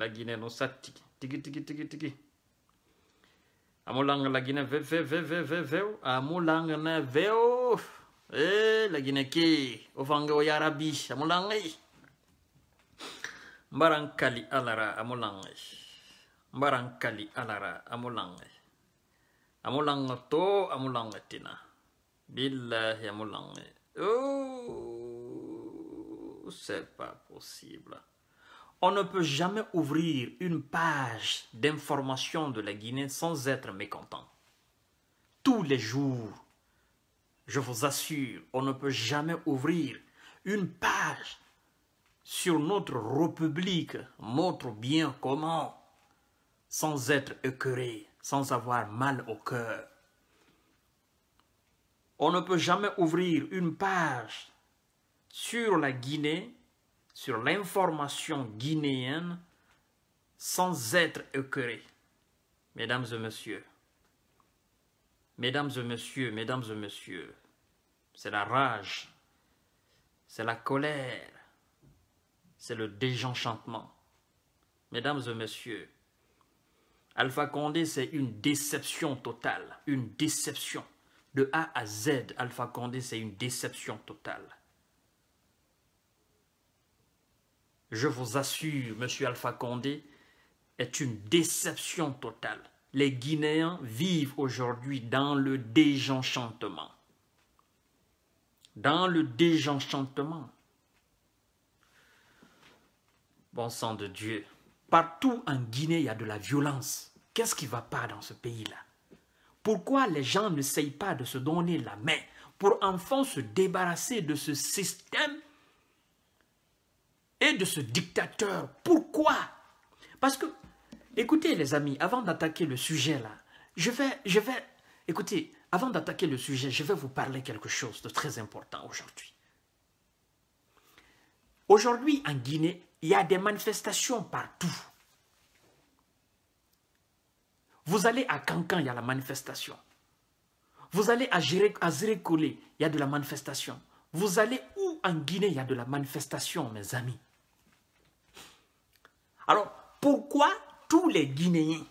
la Guinée non tiki tiki tiki tiki tiki la Guinée ve ve ve ve ve na veo eh la yarabi eh. alara eh. alara eh. to tina oh c'est pas possible on ne peut jamais ouvrir une page d'information de la Guinée sans être mécontent. Tous les jours, je vous assure, on ne peut jamais ouvrir une page sur notre République, montre bien comment, sans être écœuré, sans avoir mal au cœur. On ne peut jamais ouvrir une page sur la Guinée sur l'information guinéenne sans être écœuré. Mesdames et messieurs, mesdames et messieurs, mesdames et messieurs, c'est la rage, c'est la colère, c'est le désenchantement. Mesdames et messieurs, Alpha Condé, c'est une déception totale, une déception. De A à Z, Alpha Condé, c'est une déception totale. je vous assure, Monsieur Alpha Condé, est une déception totale. Les Guinéens vivent aujourd'hui dans le désenchantement. Dans le désenchantement. Bon sang de Dieu, partout en Guinée, il y a de la violence. Qu'est-ce qui ne va pas dans ce pays-là Pourquoi les gens n'essayent pas de se donner la main pour enfin se débarrasser de ce système et de ce dictateur. Pourquoi Parce que, écoutez les amis, avant d'attaquer le sujet là, je vais, je vais, écoutez, avant d'attaquer le sujet, je vais vous parler quelque chose de très important aujourd'hui. Aujourd'hui en Guinée, il y a des manifestations partout. Vous allez à Cancan, il y a la manifestation. Vous allez à, Ziré, à il y a de la manifestation. Vous allez où en Guinée, il y a de la manifestation, mes amis. Alors, pourquoi tous les Guinéens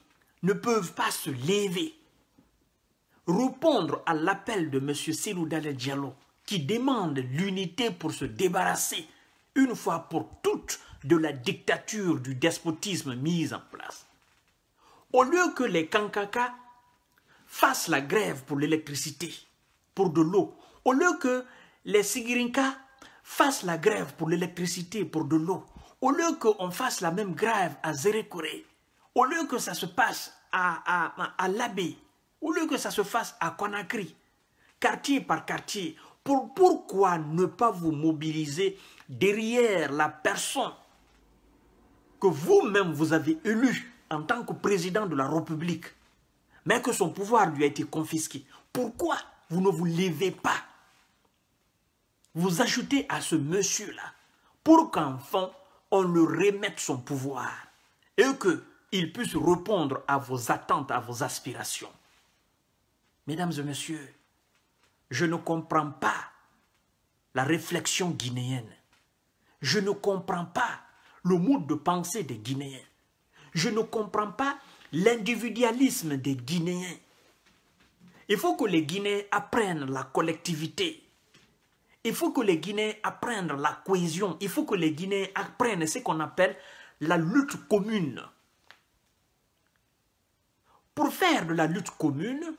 ne peuvent pas se lever, répondre à l'appel de M. Cyril Diallo, qui demande l'unité pour se débarrasser, une fois pour toutes, de la dictature du despotisme mise en place Au lieu que les Kankaka fassent la grève pour l'électricité, pour de l'eau, au lieu que les Sigirinka fassent la grève pour l'électricité, pour de l'eau, au lieu qu'on fasse la même grève à Zérékoré, au lieu que ça se passe à, à, l'abbé, au lieu que ça se fasse à Conakry, quartier par quartier, pour, pourquoi ne pas vous mobiliser derrière la personne que vous-même vous avez élue en tant que président de la République, mais que son pouvoir lui a été confisqué Pourquoi vous ne vous levez pas Vous ajoutez à ce monsieur-là pour qu'enfin on lui remette son pouvoir et qu'il puisse répondre à vos attentes, à vos aspirations. Mesdames et messieurs, je ne comprends pas la réflexion guinéenne. Je ne comprends pas le mode de pensée des Guinéens. Je ne comprends pas l'individualisme des Guinéens. Il faut que les Guinéens apprennent la collectivité. Il faut que les Guinéens apprennent la cohésion. Il faut que les Guinéens apprennent ce qu'on appelle la lutte commune. Pour faire de la lutte commune,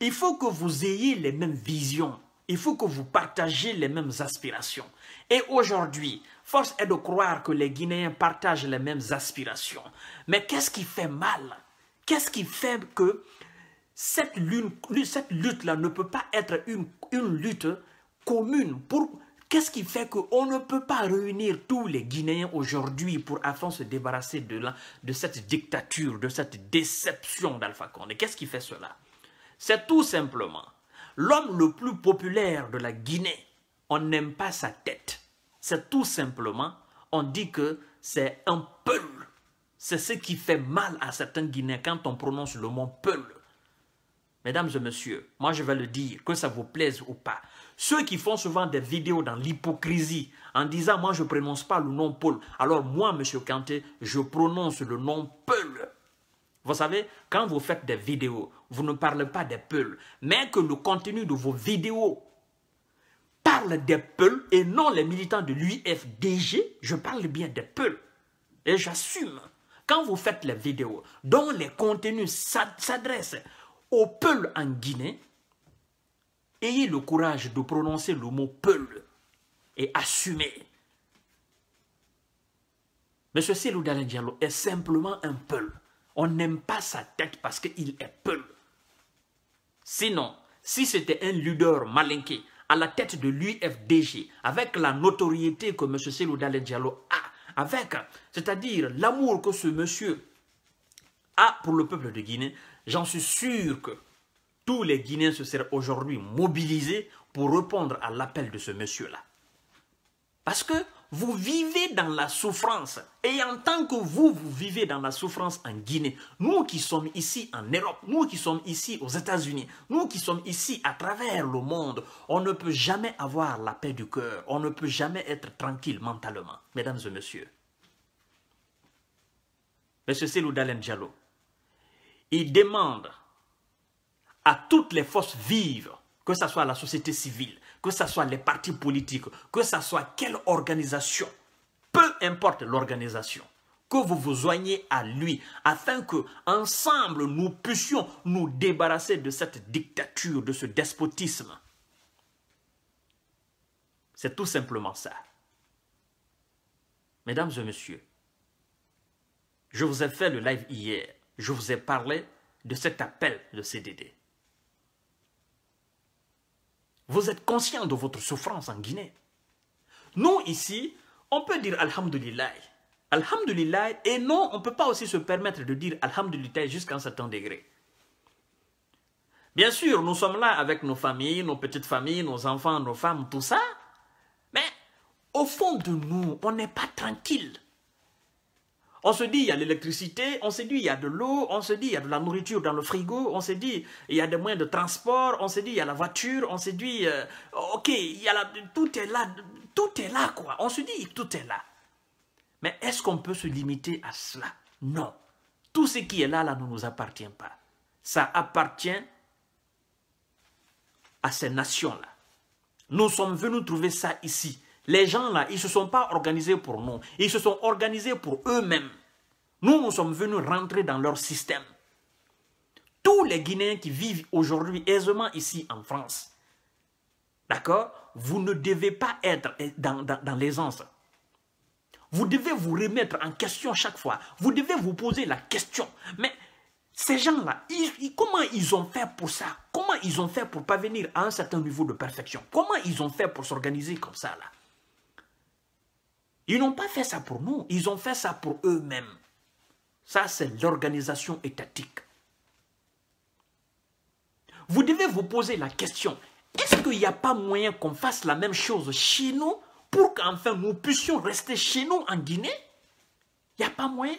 il faut que vous ayez les mêmes visions. Il faut que vous partagiez les mêmes aspirations. Et aujourd'hui, force est de croire que les Guinéens partagent les mêmes aspirations. Mais qu'est-ce qui fait mal Qu'est-ce qui fait que cette lutte-là ne peut pas être une lutte commune. Pour... Qu'est-ce qui fait qu'on ne peut pas réunir tous les Guinéens aujourd'hui pour afin de se débarrasser de, de cette dictature, de cette déception d'Alpha Condé Qu'est-ce qui fait cela C'est tout simplement l'homme le plus populaire de la Guinée. On n'aime pas sa tête. C'est tout simplement, on dit que c'est un peul. C'est ce qui fait mal à certains Guinéens quand on prononce le mot peul. Mesdames et messieurs, moi je vais le dire, que ça vous plaise ou pas. Ceux qui font souvent des vidéos dans l'hypocrisie en disant moi je ne prononce pas le nom Paul, alors moi monsieur Kanté, je prononce le nom Peul. Vous savez, quand vous faites des vidéos, vous ne parlez pas des Peuls, mais que le contenu de vos vidéos parle des Peuls et non les militants de l'UFDG, je parle bien des Peuls. Et j'assume, quand vous faites les vidéos dont les contenus s'adressent aux Peuls en Guinée, Ayez le courage de prononcer le mot Peul et assumer. Monsieur Selou Diallo est simplement un Peul. On n'aime pas sa tête parce qu'il est Peul. Sinon, si c'était un leader malinqué à la tête de l'UFDG, avec la notoriété que M. Selou Diallo a, avec, c'est-à-dire l'amour que ce monsieur a pour le peuple de Guinée, j'en suis sûr que tous les Guinéens se seraient aujourd'hui mobilisés pour répondre à l'appel de ce monsieur-là. Parce que vous vivez dans la souffrance. Et en tant que vous, vous vivez dans la souffrance en Guinée, nous qui sommes ici en Europe, nous qui sommes ici aux États-Unis, nous qui sommes ici à travers le monde, on ne peut jamais avoir la paix du cœur, on ne peut jamais être tranquille mentalement, mesdames et messieurs. Monsieur Seloudal Diallo, il demande à toutes les forces vives, que ce soit la société civile, que ce soit les partis politiques, que ce soit quelle organisation, peu importe l'organisation, que vous vous joigniez à lui, afin que, ensemble, nous puissions nous débarrasser de cette dictature, de ce despotisme. C'est tout simplement ça. Mesdames et messieurs, je vous ai fait le live hier. Je vous ai parlé de cet appel de CDD. Vous êtes conscient de votre souffrance en Guinée. Nous, ici, on peut dire Alhamdulillah. Alhamdulillah, et non, on ne peut pas aussi se permettre de dire Alhamdulillah jusqu'à un certain degré. Bien sûr, nous sommes là avec nos familles, nos petites familles, nos enfants, nos femmes, tout ça. Mais au fond de nous, on n'est pas tranquille. On se dit, il y a l'électricité, on se dit, il y a de l'eau, on se dit, il y a de la nourriture dans le frigo, on se dit, il y a des moyens de transport, on se dit, il y a la voiture, on se dit, euh, ok, il y a tout est là, tout est là, quoi. On se dit, tout est là. Mais est-ce qu'on peut se limiter à cela Non. Tout ce qui est là, là, ne nous appartient pas. Ça appartient à ces nations-là. Nous sommes venus trouver ça ici. Les gens là, ils ne se sont pas organisés pour nous. Ils se sont organisés pour eux-mêmes. Nous, nous sommes venus rentrer dans leur système. Tous les Guinéens qui vivent aujourd'hui aisément ici en France, d'accord Vous ne devez pas être dans, l'aisance. Vous devez vous remettre en question chaque fois. Vous devez vous poser la question. Mais ces gens-là, comment ils ont fait pour ça Comment ils ont fait pour pas venir à un certain niveau de perfection Comment ils ont fait pour s'organiser comme ça là ils n'ont pas fait ça pour nous, ils ont fait ça pour eux-mêmes. Ça, c'est l'organisation étatique. Vous devez vous poser la question, est-ce qu'il n'y a pas moyen qu'on fasse la même chose chez nous pour qu'enfin nous puissions rester chez nous en Guinée Il n'y a pas moyen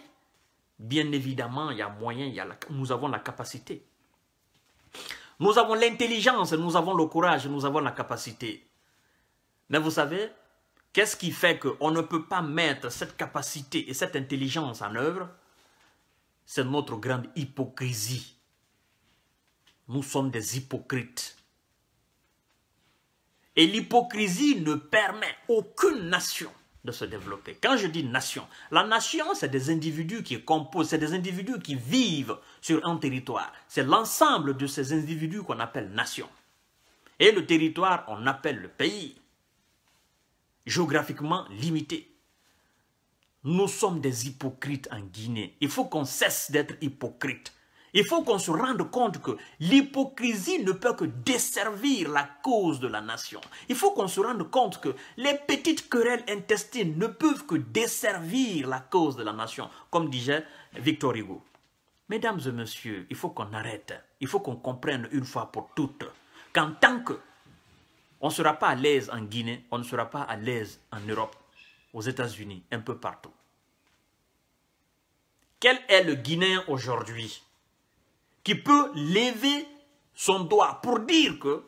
Bien évidemment, il y a moyen, nous avons la capacité. Nous avons l'intelligence, nous avons le courage, nous avons la capacité. Mais vous savez, Qu'est-ce qui fait qu'on ne peut pas mettre cette capacité et cette intelligence en œuvre C'est notre grande hypocrisie. Nous sommes des hypocrites. Et l'hypocrisie ne permet aucune nation de se développer. Quand je dis nation, la nation, c'est des individus qui composent, c'est des individus qui vivent sur un territoire. C'est l'ensemble de ces individus qu'on appelle nation. Et le territoire, on appelle le pays géographiquement limité. Nous sommes des hypocrites en Guinée. Il faut qu'on cesse d'être hypocrite. Il faut qu'on se rende compte que l'hypocrisie ne peut que desservir la cause de la nation. Il faut qu'on se rende compte que les petites querelles intestines ne peuvent que desservir la cause de la nation, comme disait Victor Hugo. Mesdames et messieurs, il faut qu'on arrête. Il faut qu'on comprenne une fois pour toutes qu'en tant que on ne sera pas à l'aise en Guinée, on ne sera pas à l'aise en Europe, aux États-Unis, un peu partout. Quel est le Guinéen aujourd'hui qui peut lever son doigt pour dire que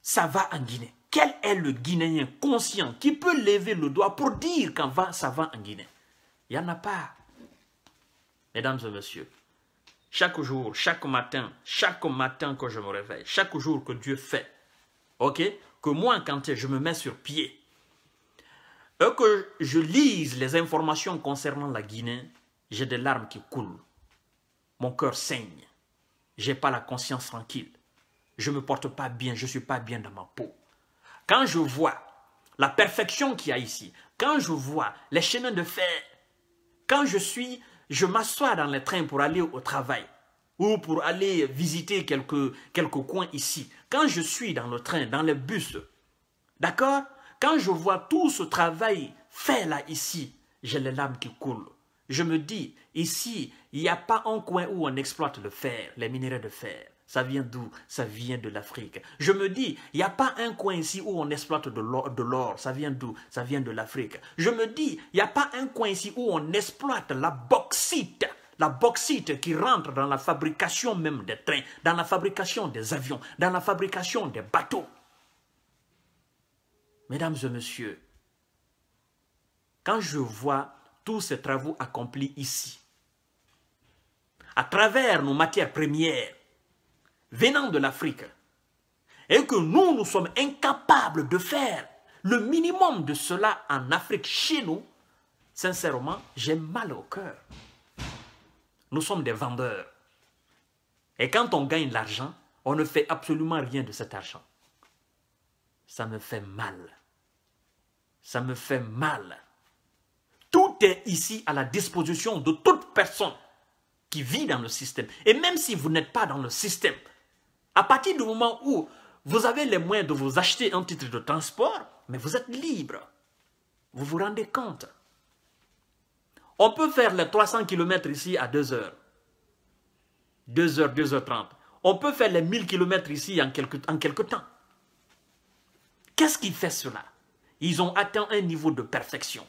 ça va en Guinée Quel est le Guinéen conscient qui peut lever le doigt pour dire qu'en va, ça va en Guinée Il n'y en a pas. Mesdames et messieurs, chaque jour, chaque matin, chaque matin que je me réveille, chaque jour que Dieu fait, que moi, quand je me mets sur pied, et que je lise les informations concernant la Guinée, j'ai des larmes qui coulent. Mon cœur saigne. J'ai pas la conscience tranquille. Je me porte pas bien, je ne suis pas bien dans ma peau. Quand je vois la perfection qu'il y a ici, quand je vois les chemins de fer, quand je suis, je m'assois dans les trains pour aller au travail, ou pour aller visiter quelques, quelques coins ici. Quand je suis dans le train, dans le bus, d'accord Quand je vois tout ce travail fait là ici, j'ai les larmes qui coulent. Je me dis, ici, il n'y a pas un coin où on exploite le fer, les minerais de fer. Ça vient d'où Ça vient de l'Afrique. Je me dis, il n'y a pas un coin ici où on exploite de l'or. Ça vient d'où Ça vient de l'Afrique. Je me dis, il n'y a pas un coin ici où on exploite la bauxite la bauxite qui rentre dans la fabrication même des trains, dans la fabrication des avions, dans la fabrication des bateaux. Mesdames et messieurs, quand je vois tous ces travaux accomplis ici, à travers nos matières premières venant de l'Afrique, et que nous, nous sommes incapables de faire le minimum de cela en Afrique chez nous, sincèrement, j'ai mal au cœur. Nous sommes des vendeurs. Et quand on gagne l'argent, on ne fait absolument rien de cet argent. Ça me fait mal. Ça me fait mal. Tout est ici à la disposition de toute personne qui vit dans le système. Et même si vous n'êtes pas dans le système, à partir du moment où vous avez les moyens de vous acheter un titre de transport, mais vous êtes libre. Vous vous rendez compte on peut faire les 300 km ici à 2 heures. 2 heures, 2 heures 30. On peut faire les 1000 km ici en quelques, en quelques temps. Qu'est-ce qui fait cela Ils ont atteint un niveau de perfection.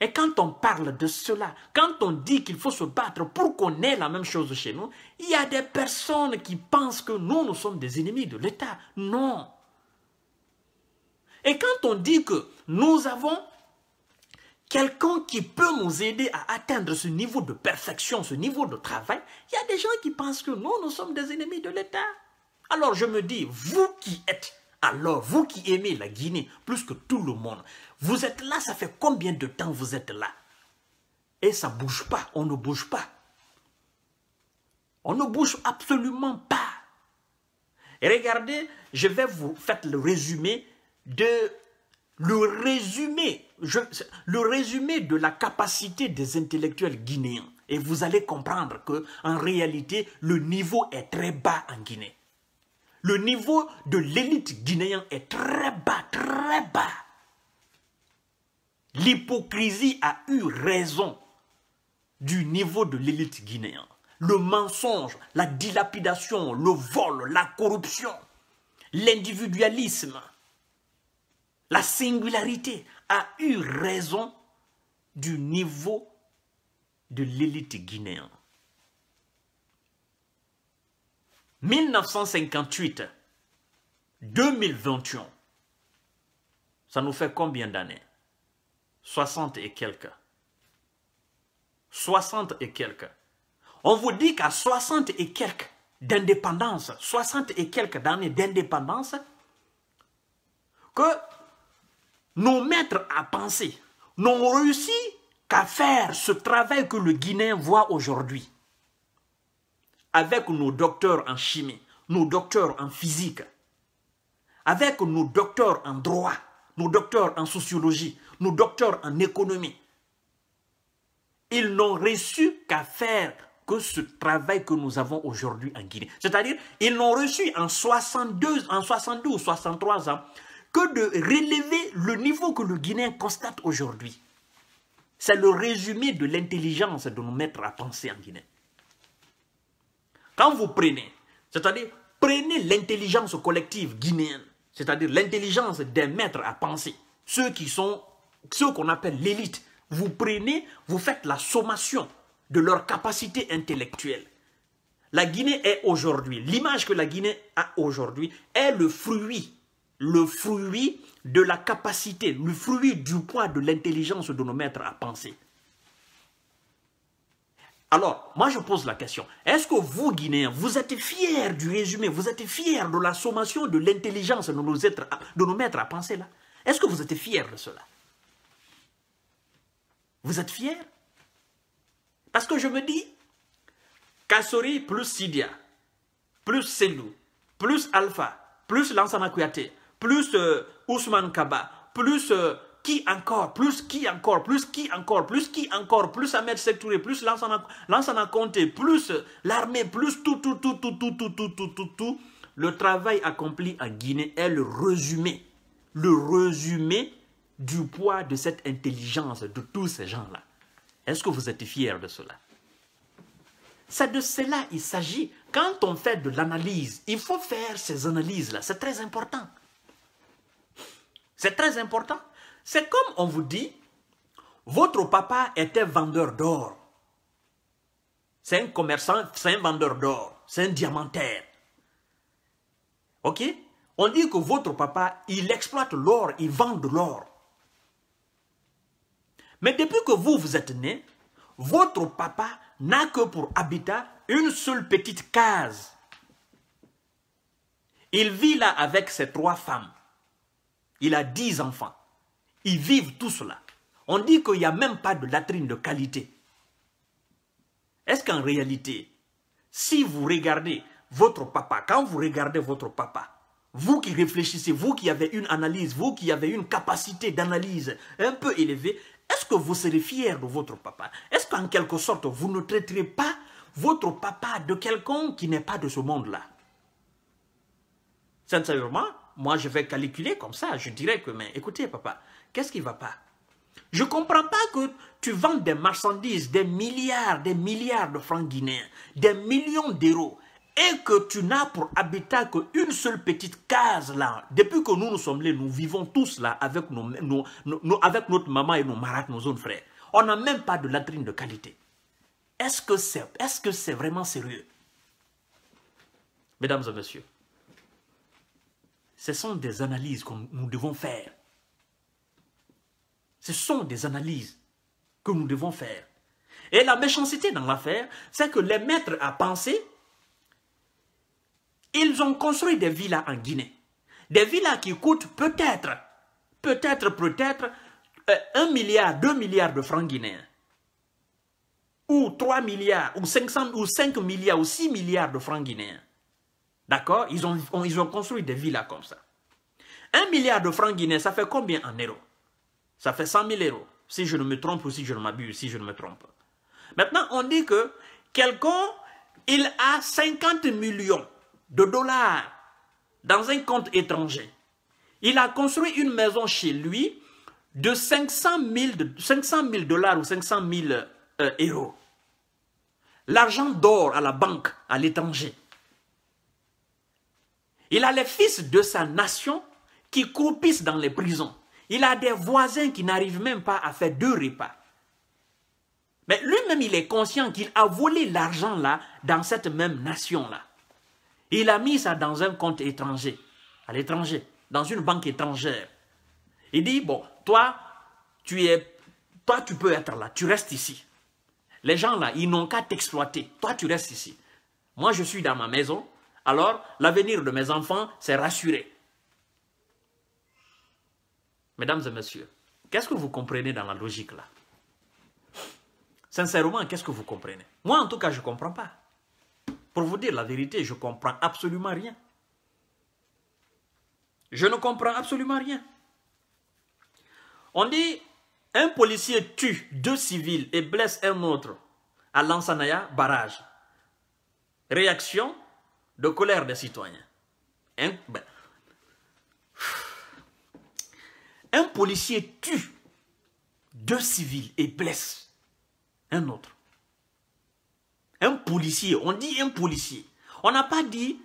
Et quand on parle de cela, quand on dit qu'il faut se battre pour qu'on ait la même chose chez nous, il y a des personnes qui pensent que nous, nous sommes des ennemis de l'État. Non. Et quand on dit que nous avons Quelqu'un qui peut nous aider à atteindre ce niveau de perfection, ce niveau de travail, il y a des gens qui pensent que nous, nous sommes des ennemis de l'État. Alors je me dis, vous qui êtes, alors vous qui aimez la Guinée plus que tout le monde, vous êtes là, ça fait combien de temps vous êtes là Et ça ne bouge pas, on ne bouge pas. On ne bouge absolument pas. regardez, je vais vous faire le résumé de le résumé, le résumé de la capacité des intellectuels guinéens. Et vous allez comprendre que, en réalité, le niveau est très bas en Guinée. Le niveau de l'élite guinéenne est très bas, très bas. L'hypocrisie a eu raison du niveau de l'élite guinéenne. Le mensonge, la dilapidation, le vol, la corruption, l'individualisme. La singularité a eu raison du niveau de l'élite guinéenne. 1958, 2021, ça nous fait combien d'années 60 et quelques. 60 et quelques. On vous dit qu'à 60 et quelques d'indépendance, 60 et quelques d'années d'indépendance, que nos maîtres à penser n'ont réussi qu'à faire ce travail que le Guinéen voit aujourd'hui. Avec nos docteurs en chimie, nos docteurs en physique, avec nos docteurs en droit, nos docteurs en sociologie, nos docteurs en économie. Ils n'ont reçu qu'à faire que ce travail que nous avons aujourd'hui en Guinée. C'est-à-dire, ils n'ont reçu en 62, en 63 ans de relever le niveau que le Guinéen constate aujourd'hui. C'est le résumé de l'intelligence de nos maîtres à penser en Guinée. Quand vous prenez, c'est-à-dire prenez l'intelligence collective guinéenne, c'est-à-dire l'intelligence des maîtres à penser, ceux qui sont, ceux qu'on appelle l'élite, vous prenez, vous faites la sommation de leur capacité intellectuelle. La Guinée est aujourd'hui, l'image que la Guinée a aujourd'hui est le fruit le fruit de la capacité, le fruit du poids de l'intelligence de nos maîtres à penser. Alors, moi je pose la question, est-ce que vous, Guinéens, vous êtes fiers du résumé, vous êtes fiers de la sommation de l'intelligence de, de nos maîtres à penser là Est-ce que vous êtes fiers de cela Vous êtes fiers Parce que je me dis, Kassori plus Sidia, plus Selou, plus Alpha, plus Lansana Kouyaté, plus euh, Ousmane Kaba, plus euh, qui encore, plus qui encore, plus qui encore, plus qui encore, plus Ahmed Sektouré, plus Lansana Conté, plus euh, l'armée, plus tout, tout, tout, tout, tout, tout, tout, tout, tout, tout. Le travail accompli en Guinée est le résumé, le résumé du poids de cette intelligence de tous ces gens-là. Est-ce que vous êtes fiers de cela C'est de cela il s'agit. Quand on fait de l'analyse, il faut faire ces analyses-là. C'est très important. C'est très important. C'est comme on vous dit, votre papa était vendeur d'or. C'est un commerçant, c'est un vendeur d'or, c'est un diamantaire. Ok On dit que votre papa, il exploite l'or, il vend de l'or. Mais depuis que vous, vous êtes né, votre papa n'a que pour habitat une seule petite case. Il vit là avec ses trois femmes. Il a dix enfants. Ils vivent tout cela. On dit qu'il n'y a même pas de latrine de qualité. Est-ce qu'en réalité, si vous regardez votre papa, quand vous regardez votre papa, vous qui réfléchissez, vous qui avez une analyse, vous qui avez une capacité d'analyse un peu élevée, est-ce que vous serez fier de votre papa Est-ce qu'en quelque sorte, vous ne traiterez pas votre papa de quelqu'un qui n'est pas de ce monde-là Sincèrement, moi je vais calculer comme ça, je dirais que, mais écoutez papa, qu'est-ce qui ne va pas Je ne comprends pas que tu vends des marchandises, des milliards, des milliards de francs guinéens, des millions d'euros, et que tu n'as pour habitat qu'une seule petite case là. Depuis que nous nous sommes là, nous vivons tous là avec, avec notre maman et nos marates, nos autres frères. On n'a même pas de latrine de qualité. Est-ce que c'est est c'est vraiment sérieux Mesdames et messieurs, ce sont des analyses que nous devons faire. Ce sont des analyses que nous devons faire. Et la méchanceté dans l'affaire, c'est que les maîtres à penser, ils ont construit des villas en Guinée. Des villas qui coûtent peut-être, peut-être, peut-être, euh, un milliard, 2 milliards de francs guinéens. Ou 3 milliards, ou 500, ou 5 milliards, ou 6 milliards de francs guinéens. D'accord ils ont, construit des villas comme ça. Un milliard de francs guinéens, ça fait combien en euros Ça fait 100 000 euros, si je ne me trompe ou si je ne m'abuse, si je ne me trompe. Maintenant, on dit que quelqu'un, il a 50 millions de dollars dans un compte étranger. Il a construit une maison chez lui de 500 000, dollars ou 500 000 euh, euros. L'argent dort à la banque, à l'étranger. Il a les fils de sa nation qui croupissent dans les prisons. Il a des voisins qui n'arrivent même pas à faire deux repas. Mais lui-même, il est conscient qu'il a volé l'argent là dans cette même nation là. Il a mis ça dans un compte étranger, à l'étranger, dans une banque étrangère. Il dit bon, toi, tu es, toi, tu peux être là, tu restes ici. Les gens là, ils n'ont qu'à t'exploiter. Toi, tu restes ici. Moi, je suis dans ma maison, alors l'avenir de mes enfants, c'est rassuré. Mesdames et messieurs, qu'est-ce que vous comprenez dans la logique là Sincèrement, qu'est-ce que vous comprenez Moi, en tout cas, je ne comprends pas. Pour vous dire la vérité, je ne comprends absolument rien. Je ne comprends absolument rien. On dit, un policier tue deux civils et blesse un autre à Lansanaya, barrage. Réaction, de colère des citoyens. Hein? Ben. Un, policier tue deux civils et blesse un autre. Un policier, on dit un policier. On n'a pas dit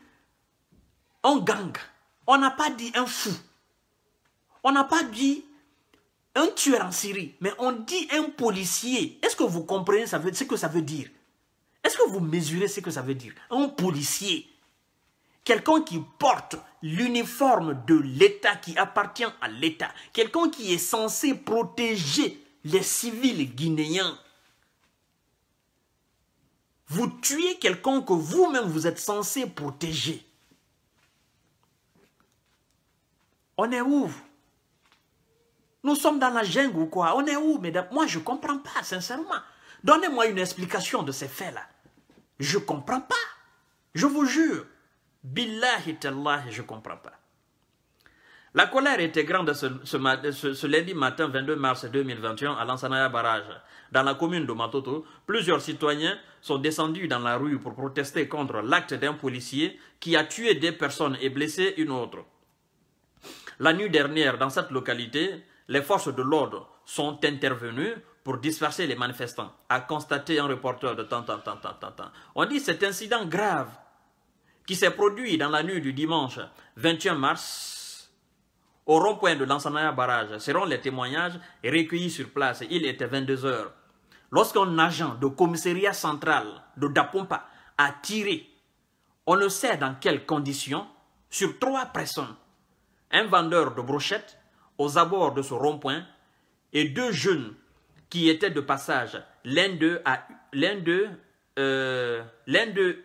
un gang. On n'a pas dit un fou. On n'a pas dit un tueur en Syrie. Mais on dit un policier. Est-ce que vous comprenez ce que ça veut dire Est-ce que vous mesurez ce que ça veut dire Un policier. Quelqu'un qui porte l'uniforme de l'État, qui appartient à l'État. Quelqu'un qui est censé protéger les civils guinéens. Vous tuez quelqu'un que vous-même vous êtes censé protéger. On est où Nous sommes dans la jungle ou quoi On est où, mesdames Moi, je ne comprends pas, sincèrement. Donnez-moi une explication de ces faits-là. Je ne comprends pas. Je vous jure. Billahi je ne comprends pas. La colère était grande ce, lundi matin 22 mars 2021 à l'Ansanaya Barrage. Dans la commune de Matoto, plusieurs citoyens sont descendus dans la rue pour protester contre l'acte d'un policier qui a tué des personnes et blessé une autre. La nuit dernière, dans cette localité, les forces de l'ordre sont intervenues pour disperser les manifestants, a constaté un reporter de tant, tant, On dit cet incident grave qui s'est produit dans la nuit du dimanche 21 mars au rond-point de l'Ansanaya Barrage. Selon les témoignages recueillis sur place, il était 22 heures. Lorsqu'un agent de commissariat central de Dapompa a tiré, on ne sait dans quelles conditions, sur trois personnes, un vendeur de brochettes aux abords de ce rond-point et deux jeunes qui étaient de passage. L'un d'eux, l'un d'eux, euh, l'un d'eux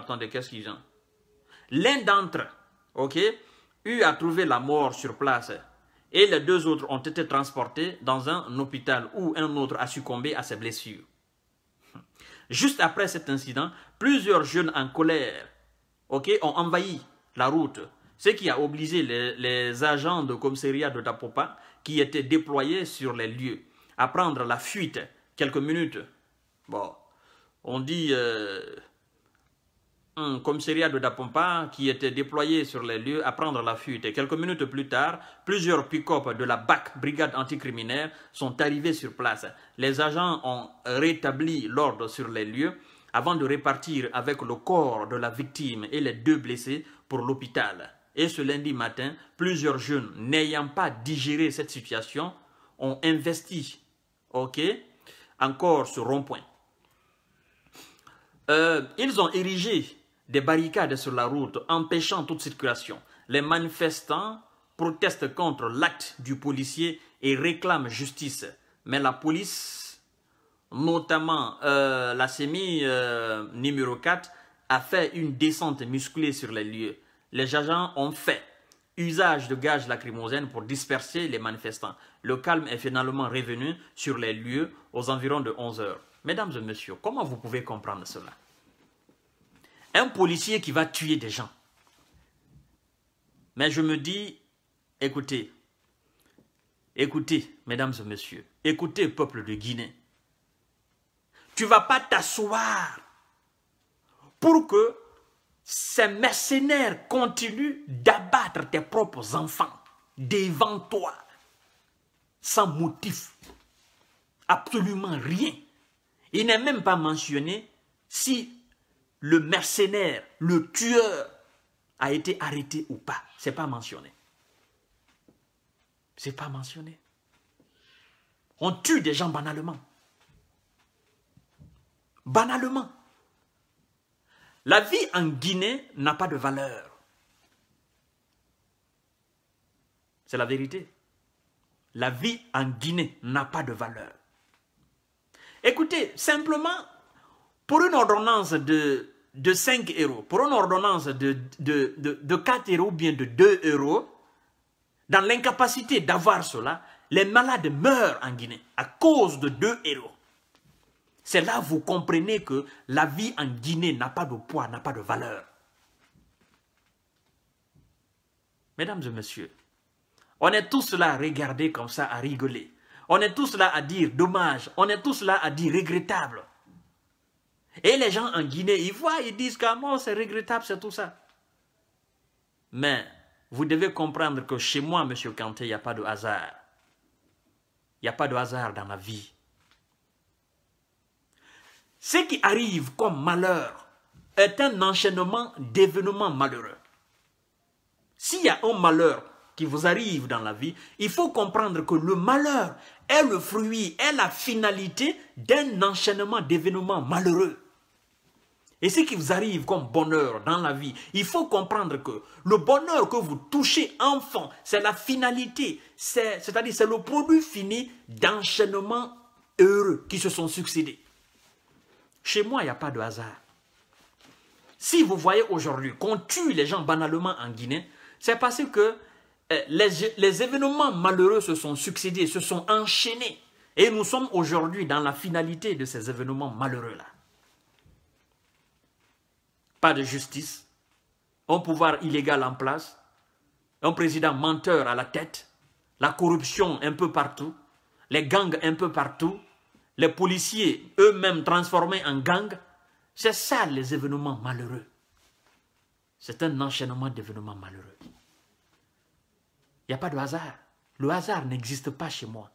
Attendez, qu'est-ce qu'ils ont L'un d'entre, ok, eut à trouver la mort sur place et les deux autres ont été transportés dans un hôpital où un autre a succombé à ses blessures. Juste après cet incident, plusieurs jeunes en colère ok, ont envahi la route, ce qui a obligé les, agents de commissariat de Tapopa qui étaient déployés sur les lieux à prendre la fuite quelques minutes. Bon, on dit... Euh, un commissariat de Dapompa qui était déployé sur les lieux à prendre la fuite. quelques minutes plus tard, plusieurs pick-up de la BAC, brigade anticriminaire, sont arrivés sur place. Les agents ont rétabli l'ordre sur les lieux avant de repartir avec le corps de la victime et les deux blessés pour l'hôpital. Et ce lundi matin, plusieurs jeunes n'ayant pas digéré cette situation ont investi ok, encore ce rond-point. Euh, ils ont érigé des barricades sur la route empêchant toute circulation. Les manifestants protestent contre l'acte du policier et réclament justice. Mais la police, notamment euh, la semi euh, numéro 4, a fait une descente musclée sur les lieux. Les agents ont fait usage de gaz lacrymogènes pour disperser les manifestants. Le calme est finalement revenu sur les lieux aux environs de 11 heures. Mesdames et messieurs, comment vous pouvez comprendre cela un policier qui va tuer des gens. Mais je me dis, écoutez, écoutez, mesdames et messieurs, écoutez, peuple de Guinée. Tu ne vas pas t'asseoir pour que ces mercenaires continuent d'abattre tes propres enfants devant toi, sans motif, absolument rien. Il n'est même pas mentionné si le mercenaire, le tueur a été arrêté ou pas. C'est pas mentionné. C'est pas mentionné. On tue des gens banalement. Banalement. La vie en Guinée n'a pas de valeur. C'est la vérité. La vie en Guinée n'a pas de valeur. Écoutez, simplement, pour une ordonnance de de 5 euros, pour une ordonnance de, de, de, 4 euros bien de 2 euros, dans l'incapacité d'avoir cela, les malades meurent en Guinée à cause de 2 euros. C'est là que vous comprenez que la vie en Guinée n'a pas de poids, n'a pas de valeur. Mesdames et messieurs, on est tous là à regarder comme ça, à rigoler. On est tous là à dire dommage, on est tous là à dire regrettable. Et les gens en Guinée, ils voient, ils disent comment ah, c'est regrettable, c'est tout ça. Mais vous devez comprendre que chez moi, M. Kanté, il n'y a pas de hasard. Il n'y a pas de hasard dans la vie. Ce qui arrive comme malheur est un enchaînement d'événements malheureux. S'il y a un malheur qui vous arrive dans la vie, il faut comprendre que le malheur est le fruit, est la finalité d'un enchaînement d'événements malheureux. Et ce qui vous arrive comme bonheur dans la vie, il faut comprendre que le bonheur que vous touchez enfant, c'est la finalité, c'est-à-dire c'est le produit fini d'enchaînements heureux qui se sont succédés. Chez moi, il n'y a pas de hasard. Si vous voyez aujourd'hui qu'on tue les gens banalement en Guinée, c'est parce que eh, les, les événements malheureux se sont succédés, se sont enchaînés. Et nous sommes aujourd'hui dans la finalité de ces événements malheureux-là pas de justice, un pouvoir illégal en place, un président menteur à la tête, la corruption un peu partout, les gangs un peu partout, les policiers eux-mêmes transformés en gangs, c'est ça les événements malheureux. C'est un enchaînement d'événements malheureux. Il n'y a pas de hasard. Le hasard n'existe pas chez moi.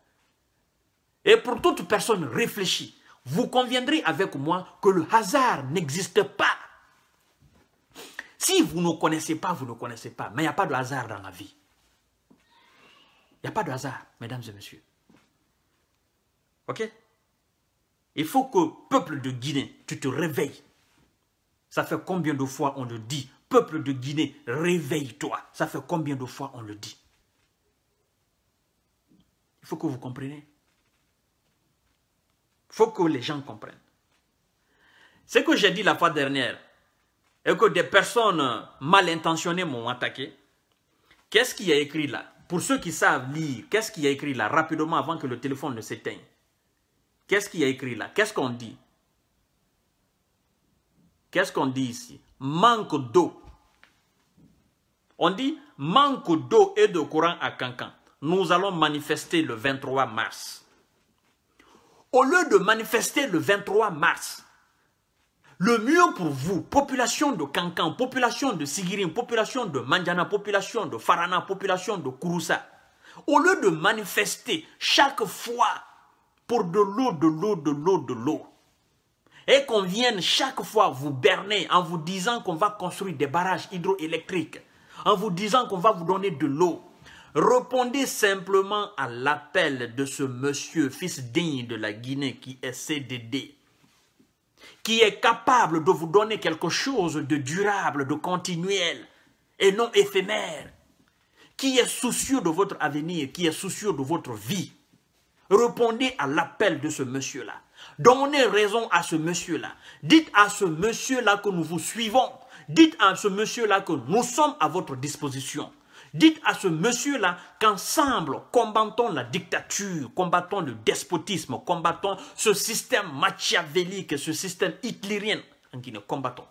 Et pour toute personne réfléchie, vous conviendrez avec moi que le hasard n'existe pas si vous ne connaissez pas, vous ne connaissez pas. Mais il n'y a pas de hasard dans la vie. Il n'y a pas de hasard, mesdames et messieurs. OK Il faut que, peuple de Guinée, tu te réveilles. Ça fait combien de fois on le dit Peuple de Guinée, réveille-toi. Ça fait combien de fois on le dit Il faut que vous compreniez. Il faut que les gens comprennent. Ce que j'ai dit la fois dernière, et que des personnes mal intentionnées m'ont attaqué, qu'est-ce qu'il y a écrit là Pour ceux qui savent lire, qu'est-ce qu'il y a écrit là rapidement avant que le téléphone ne s'éteigne Qu'est-ce qu'il y a écrit là Qu'est-ce qu'on dit Qu'est-ce qu'on dit ici Manque d'eau. On dit manque d'eau et de courant à Cancan. Nous allons manifester le 23 mars. Au lieu de manifester le 23 mars, le mieux pour vous, population de Kankan, population de Sigirim, population de Mandjana, population de Farana, population de Kouroussa, au lieu de manifester chaque fois pour de l'eau, de l'eau, de l'eau, de l'eau, et qu'on vienne chaque fois vous berner en vous disant qu'on va construire des barrages hydroélectriques, en vous disant qu'on va vous donner de l'eau, Répondez simplement à l'appel de ce monsieur, fils digne de la Guinée, qui essaie d'aider qui est capable de vous donner quelque chose de durable, de continuel et non éphémère, qui est soucieux de votre avenir, qui est soucieux de votre vie. Répondez à l'appel de ce monsieur-là. Donnez raison à ce monsieur-là. Dites à ce monsieur-là que nous vous suivons. Dites à ce monsieur-là que nous sommes à votre disposition. Dites à ce monsieur-là qu'ensemble, combattons la dictature, combattons le despotisme, combattons ce système machiavélique, ce système hitlérien en Guinée, combattons.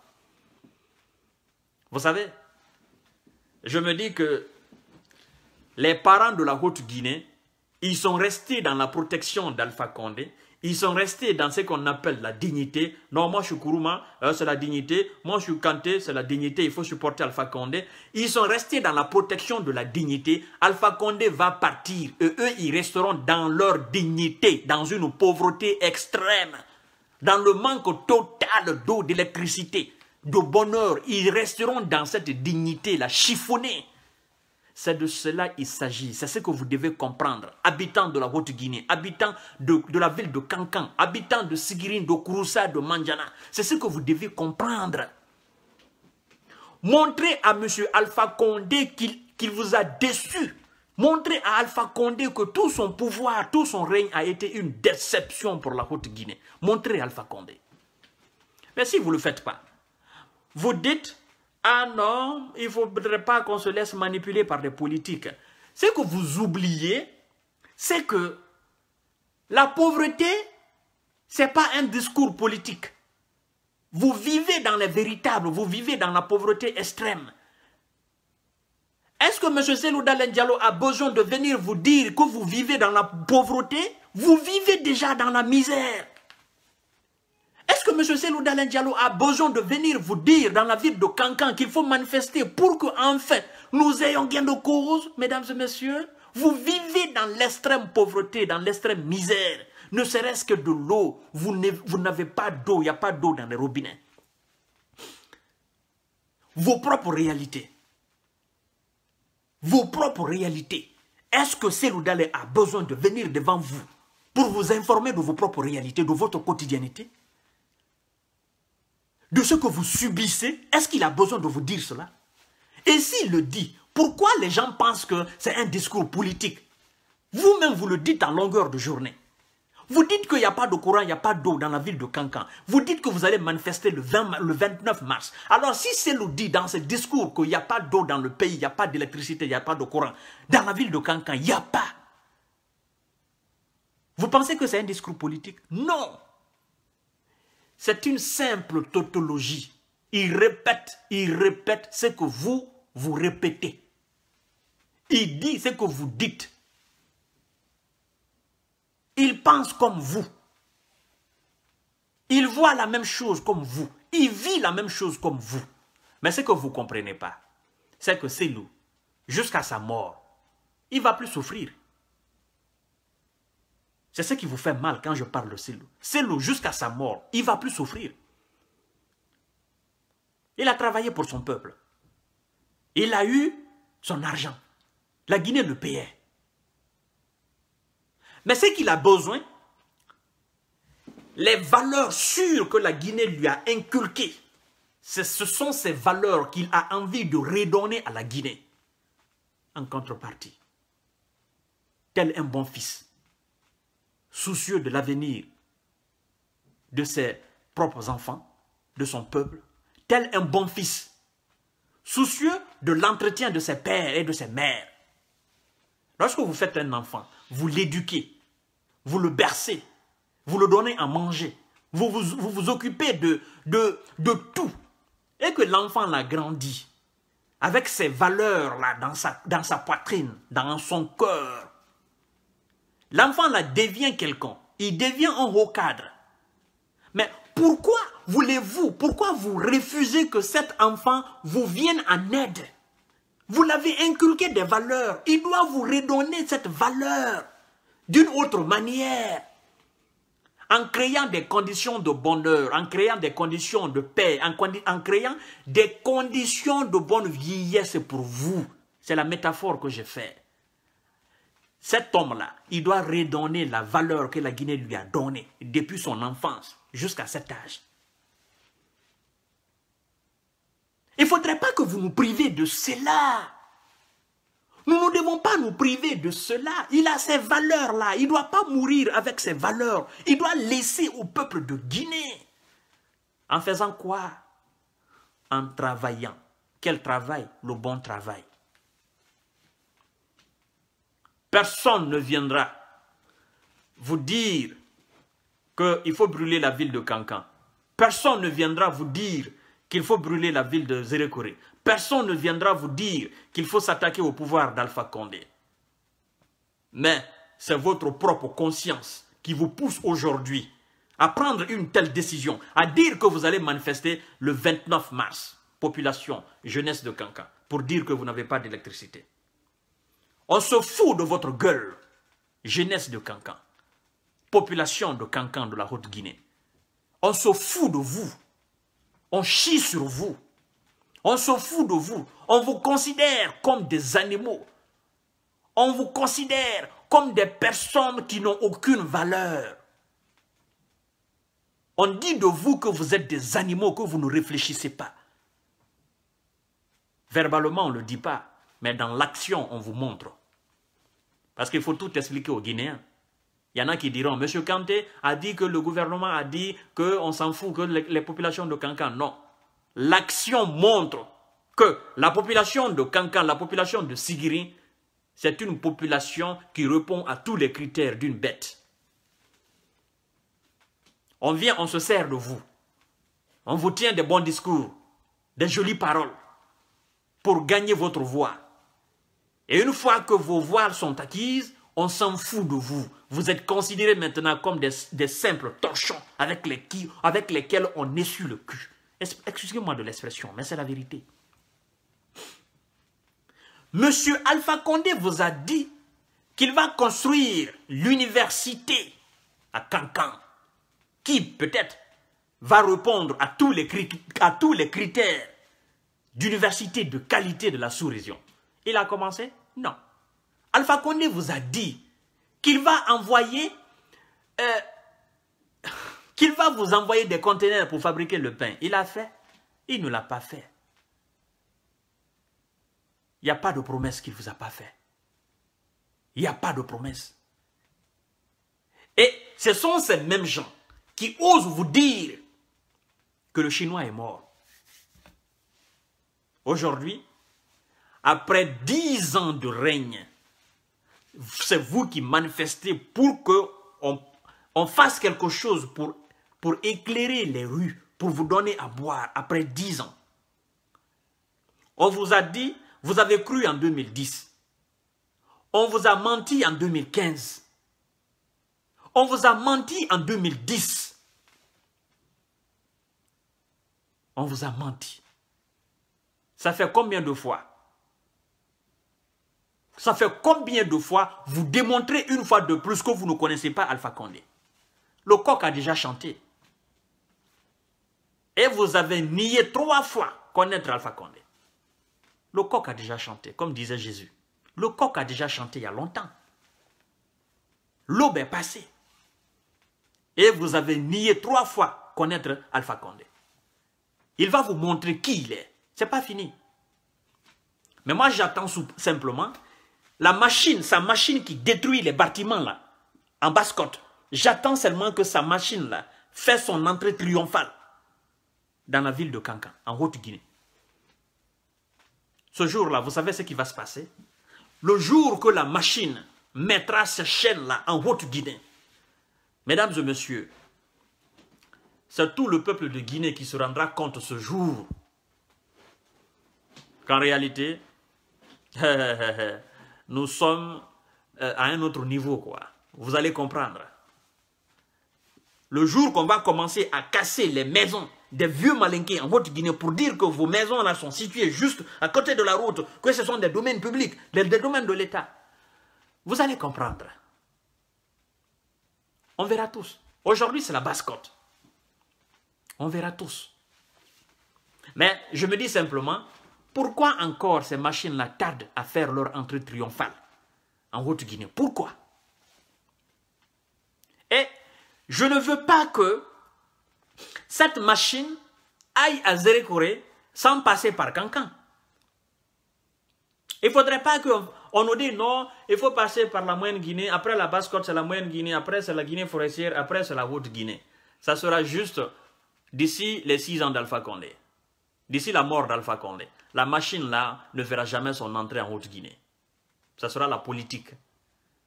Vous savez, je me dis que les parents de la Haute-Guinée, ils sont restés dans la protection d'Alpha Condé ils sont restés dans ce qu'on appelle la dignité. Non, moi je suis Kuruma, euh, c'est la dignité. Moi je suis Kanté, c'est la dignité. Il faut supporter Alpha Condé. Ils sont restés dans la protection de la dignité. Alpha Condé va partir et eux, ils resteront dans leur dignité, dans une pauvreté extrême, dans le manque total d'eau, d'électricité, de bonheur. Ils resteront dans cette dignité la chiffonnée. C'est de cela il s'agit. C'est ce que vous devez comprendre. Habitants de la Haute-Guinée, habitants de, la ville de Cancan, habitants de Sigirine, de Kouroussa, de Mandjana. C'est ce que vous devez comprendre. Montrez à M. Alpha Condé qu'il vous a déçu. Montrez à Alpha Condé que tout son pouvoir, tout son règne a été une déception pour la Haute-Guinée. Montrez Alpha Condé. Mais si vous ne le faites pas, vous dites ah non, il ne faudrait pas qu'on se laisse manipuler par les politiques. Ce que vous oubliez, c'est que la pauvreté, ce n'est pas un discours politique. Vous vivez dans les véritable, vous vivez dans la pauvreté extrême. Est-ce que M. Selouda Diallo a besoin de venir vous dire que vous vivez dans la pauvreté Vous vivez déjà dans la misère. Est-ce que M. Selou Diallo a besoin de venir vous dire dans la ville de Cancan qu'il faut manifester pour que, fait nous ayons gain de cause, mesdames et messieurs Vous vivez dans l'extrême pauvreté, dans l'extrême misère. Ne serait-ce que de l'eau. Vous n'avez pas d'eau, il n'y a pas d'eau dans les robinets. Vos propres réalités. Vos propres réalités. Est-ce que Selou a besoin de venir devant vous pour vous informer de vos propres réalités, de votre quotidienneté de ce que vous subissez, est-ce qu'il a besoin de vous dire cela Et s'il le dit, pourquoi les gens pensent que c'est un discours politique Vous-même, vous le dites en longueur de journée. Vous dites qu'il n'y a pas de courant, il n'y a pas d'eau dans la ville de Cancan. Vous dites que vous allez manifester le, 29 mars. Alors si c'est le dit dans ce discours qu'il n'y a pas d'eau dans le pays, il n'y a pas d'électricité, il n'y a pas de courant, dans la ville de Cancan, il n'y a pas. Vous pensez que c'est un discours politique Non c'est une simple tautologie. Il répète, il répète ce que vous, vous répétez. Il dit ce que vous dites. Il pense comme vous. Il voit la même chose comme vous. Il vit la même chose comme vous. Mais ce que vous ne comprenez pas, c'est que nous jusqu'à sa mort, il va plus souffrir. C'est ce qui vous fait mal quand je parle de Sello. Sello jusqu'à sa mort, il va plus souffrir. Il a travaillé pour son peuple. Il a eu son argent. La Guinée le payait. Mais ce qu'il a besoin, les valeurs sûres que la Guinée lui a inculquées, ce sont ces valeurs qu'il a envie de redonner à la Guinée. En contrepartie, tel un bon fils, soucieux de l'avenir de ses propres enfants, de son peuple, tel un bon fils, soucieux de l'entretien de ses pères et de ses mères. Lorsque vous faites un enfant, vous l'éduquez, vous le bercez, vous le donnez à manger, vous vous, vous, occupez de, de, de tout, et que l'enfant l'a grandi, avec ses valeurs là dans sa, dans sa poitrine, dans son cœur, L'enfant là devient quelqu'un. Il devient un haut cadre. Mais pourquoi voulez-vous, pourquoi vous refusez que cet enfant vous vienne en aide Vous l'avez inculqué des valeurs. Il doit vous redonner cette valeur d'une autre manière. En créant des conditions de bonheur, en créant des conditions de paix, en, en créant des conditions de bonne vieillesse pour vous. C'est la métaphore que j'ai faite. Cet homme-là, il doit redonner la valeur que la Guinée lui a donnée depuis son enfance jusqu'à cet âge. Il ne faudrait pas que vous nous priviez de cela. Nous ne devons pas nous priver de cela. Il a ses valeurs-là. Il ne doit pas mourir avec ses valeurs. Il doit laisser au peuple de Guinée. En faisant quoi En travaillant. Quel travail Le bon travail. Personne ne viendra vous dire qu'il faut brûler la ville de Cancan. Personne ne viendra vous dire qu'il faut brûler la ville de Zérekoré. Personne ne viendra vous dire qu'il faut s'attaquer au pouvoir d'Alpha Condé. Mais c'est votre propre conscience qui vous pousse aujourd'hui à prendre une telle décision, à dire que vous allez manifester le 29 mars, population, jeunesse de Cancan, pour dire que vous n'avez pas d'électricité. On se fout de votre gueule. Jeunesse de Cancan. Population de Cancan de la Haute-Guinée. On se fout de vous. On chie sur vous. On se fout de vous. On vous considère comme des animaux. On vous considère comme des personnes qui n'ont aucune valeur. On dit de vous que vous êtes des animaux, que vous ne réfléchissez pas. Verbalement, on ne le dit pas, mais dans l'action, on vous montre. Parce qu'il faut tout expliquer aux Guinéens. Il y en a qui diront, M. Kanté a dit que le gouvernement a dit qu'on s'en fout, que les, populations de Cancan. Non. L'action montre que la population de Kankan, la population de Sigiri, c'est une population qui répond à tous les critères d'une bête. On vient, on se sert de vous. On vous tient des bons discours, des jolies paroles pour gagner votre voix. Et une fois que vos voiles sont acquises, on s'en fout de vous. Vous êtes considérés maintenant comme des, simples torchons avec, lesquels on essuie le cul. Excusez-moi de l'expression, mais c'est la vérité. Monsieur Alpha Condé vous a dit qu'il va construire l'université à Cancan, qui peut-être va répondre à tous les critères d'université de qualité de la sous-région. Il a commencé non. Alpha Condé vous a dit qu'il va envoyer, euh, qu'il va vous envoyer des conteneurs pour fabriquer le pain. Il a fait Il ne l'a pas fait. Il n'y a pas de promesse qu'il ne vous a pas fait. Il n'y a pas de promesse. Et ce sont ces mêmes gens qui osent vous dire que le Chinois est mort. Aujourd'hui, après dix ans de règne, c'est vous qui manifestez pour qu'on fasse quelque chose pour, pour éclairer les rues, pour vous donner à boire après dix ans. On vous a dit, vous avez cru en 2010. On vous a menti en 2015. On vous a menti en 2010. On vous a menti. Ça fait combien de fois ça fait combien de fois vous démontrez une fois de plus que vous ne connaissez pas Alpha Condé Le coq a déjà chanté. Et vous avez nié trois fois connaître Alpha Condé. Le coq a déjà chanté, comme disait Jésus. Le coq a déjà chanté il y a longtemps. L'aube est passée. Et vous avez nié trois fois connaître Alpha Condé. Il va vous montrer qui il est. C'est pas fini. Mais moi, j'attends simplement la machine, sa machine qui détruit les bâtiments là, en basse-côte. J'attends seulement que sa machine là fasse son entrée triomphale dans la ville de Cancan, en Haute-Guinée. Ce jour-là, vous savez ce qui va se passer Le jour que la machine mettra sa chaîne là en Haute-Guinée, mesdames et messieurs, c'est tout le peuple de Guinée qui se rendra compte ce jour qu'en réalité, nous sommes euh, à un autre niveau, quoi. Vous allez comprendre. Le jour qu'on va commencer à casser les maisons des vieux malinqués en votre guinée pour dire que vos maisons là sont situées juste à côté de la route, que ce sont des domaines publics, des, des domaines de l'État, vous allez comprendre. On verra tous. Aujourd'hui, c'est la basse côte. On verra tous. Mais je me dis simplement, pourquoi encore ces machines-là tardent à faire leur entrée triomphale en Haute-Guinée Pourquoi Et je ne veux pas que cette machine aille à Zérécoré sans passer par Cancan. Il ne faudrait pas qu'on nous dise non, il faut passer par la Moyenne Guinée, après la Basse-Côte, c'est la Moyenne Guinée, après c'est la Guinée forestière, après c'est la Haute-Guinée. Ça sera juste d'ici les six ans d'Alpha Condé, d'ici la mort d'Alpha Condé la machine là ne fera jamais son entrée en Haute-Guinée. Ce sera la politique.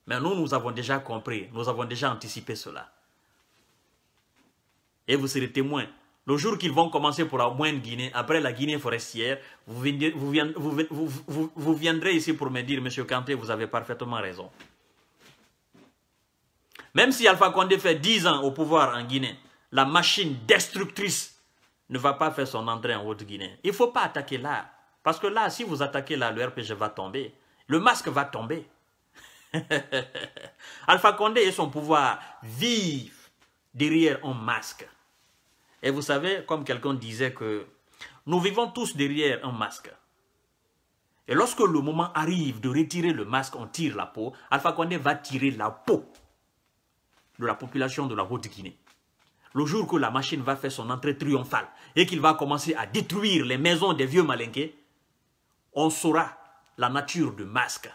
Mais nous, nous avons déjà compris, nous avons déjà anticipé cela. Et vous serez témoin. Le jour qu'ils vont commencer pour la moindre Guinée, après la Guinée forestière, vous viendrez, ici pour me dire, Monsieur Kanté, vous avez parfaitement raison. Même si Alpha Condé fait 10 ans au pouvoir en Guinée, la machine destructrice ne va pas faire son entrée en Haute-Guinée. Il ne faut pas attaquer là. Parce que là, si vous attaquez là, le RPG va tomber. Le masque va tomber. Alpha Condé et son pouvoir vivent derrière un masque. Et vous savez, comme quelqu'un disait que nous vivons tous derrière un masque. Et lorsque le moment arrive de retirer le masque, on tire la peau, Alpha Condé va tirer la peau de la population de la Haute-Guinée. Le jour que la machine va faire son entrée triomphale et qu'il va commencer à détruire les maisons des vieux malinqués, on saura la nature du masque.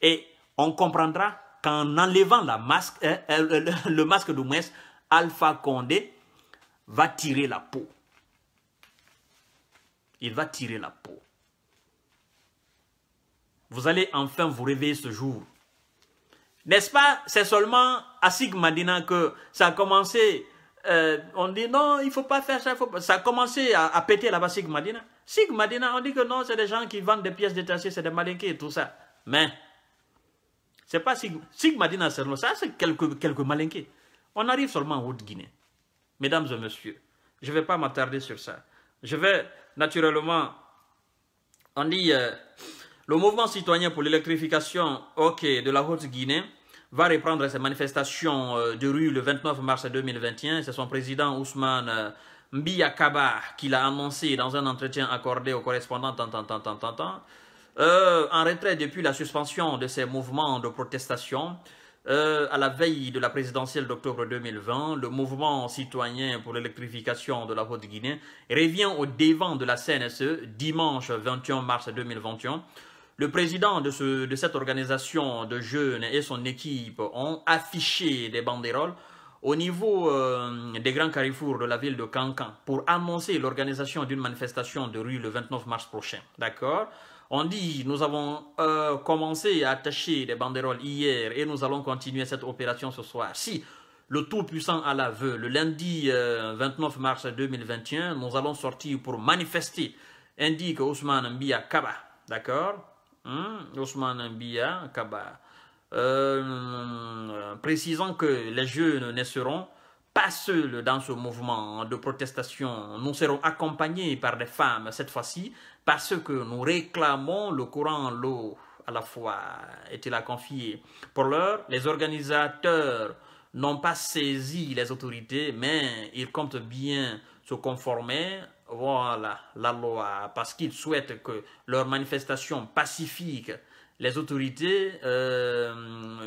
Et on comprendra qu'en enlevant euh, euh, le masque de Moïse, Alpha Condé va tirer la peau. Il va tirer la peau. Vous allez enfin vous réveiller ce jour. N'est-ce pas, c'est seulement à Sigmadina que ça a commencé euh, on dit non, il faut pas faire ça. Ça a commencé à, péter là-bas, Sigmadina. Sigmadina, on dit que non, c'est des gens qui vendent des pièces détachées, c'est des malinqués et tout ça. Mais, c'est pas Sig Sigmadina, ça c'est quelques, malinqués. On arrive seulement en Haute-Guinée. Mesdames et messieurs, je ne vais pas m'attarder sur ça. Je vais naturellement, on dit, euh, le mouvement citoyen pour l'électrification, ok, de la Haute-Guinée, va reprendre ses manifestations euh, de rue le 29 mars 2021. C'est son président Ousmane euh, Mbiyakaba qui l'a annoncé dans un entretien accordé aux correspondants tant, tant, tant, tant, tant, euh, en retrait depuis la suspension de ses mouvements de protestation. à la veille de la présidentielle d'octobre 2020, le mouvement citoyen pour l'électrification de la Haute-Guinée revient au devant de la CNSE dimanche 21 mars 2021 le président de, cette organisation de jeunes et son équipe ont affiché des banderoles au niveau euh, des grands carrefours de la ville de Cancan pour annoncer l'organisation d'une manifestation de rue le 29 mars prochain. D'accord On dit, nous avons euh, commencé à attacher des banderoles hier et nous allons continuer cette opération ce soir. Si le Tout-Puissant a l'aveu, le lundi 29 euh, mars 2021, nous allons sortir pour manifester, indique Ousmane Mbia Kaba. D'accord Hmm, Ousmane Kaba, euh, précisant que les jeunes ne seront pas seuls dans ce mouvement de protestation. Nous serons accompagnés par des femmes cette fois-ci parce que nous réclamons le courant, l'eau à la fois, est la confiée. « Pour l'heure, les organisateurs n'ont pas saisi les autorités, mais ils comptent bien se conformer voilà la loi, parce qu'ils souhaitent que leur manifestation pacifique. les autorités euh,